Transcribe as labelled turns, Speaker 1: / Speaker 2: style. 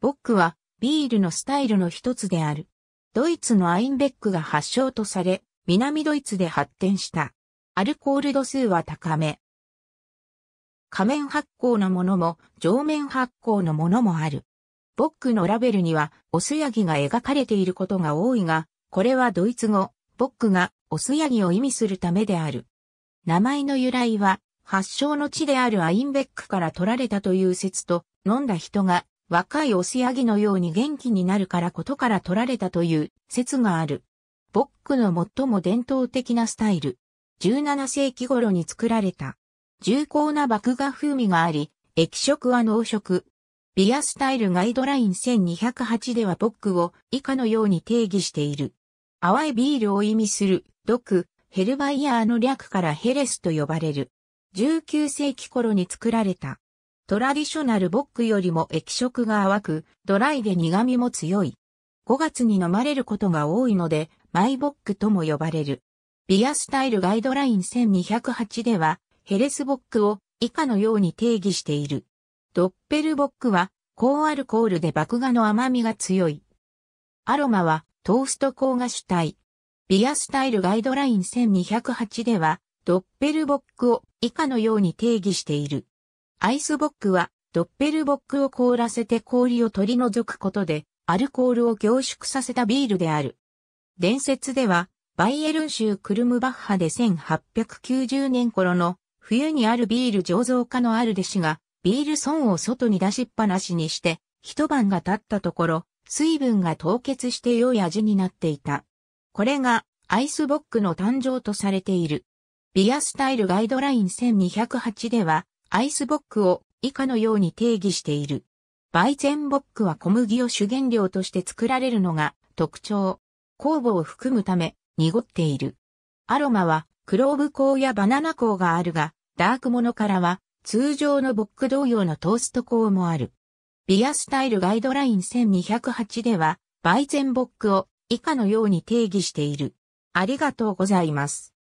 Speaker 1: ボックはビールのスタイルの一つである。ドイツのアインベックが発祥とされ、南ドイツで発展した。アルコール度数は高め。仮面発酵のものも、上面発酵のものもある。ボックのラベルには、オスヤギが描かれていることが多いが、これはドイツ語、ボックがオスヤギを意味するためである。名前の由来は、発祥の地であるアインベックから取られたという説と、飲んだ人が若いオスヤギのように元気になるからことから取られたという説がある。ボックの最も伝統的なスタイル。17世紀頃に作られた。重厚な麦芽風味があり、液色は濃色。ビアスタイルガイドライン1208ではボックを以下のように定義している。淡いビールを意味する、毒、ヘルバイヤーの略からヘレスと呼ばれる。19世紀頃に作られた。トラディショナルボックよりも液色が淡く、ドライで苦味も強い。5月に飲まれることが多いので、マイボックとも呼ばれる。ビアスタイルガイドライン1208では、ヘレスボックを以下のように定義している。ドッペルボックは、高アルコールで麦芽の甘みが強い。アロマは、トースト香が主体。ビアスタイルガイドライン1208では、ドッペルボックを以下のように定義している。アイスボックは、ドッペルボックを凍らせて氷を取り除くことで、アルコールを凝縮させたビールである。伝説では、バイエルン州クルムバッハで1890年頃の冬にあるビール醸造家のある弟子がビール損を外に出しっぱなしにして一晩が経ったところ水分が凍結して良い味になっていた。これがアイスボックの誕生とされている。ビアスタイルガイドライン1208ではアイスボックを以下のように定義している。バイゼンボックは小麦を主原料として作られるのが特徴。酵母を含むため濁っている。アロマはクローブ香やバナナ香があるが、ダークものからは通常のボック同様のトースト香もある。ビアスタイルガイドライン1208では、バイゼンボックを以下のように定義している。ありがとうございます。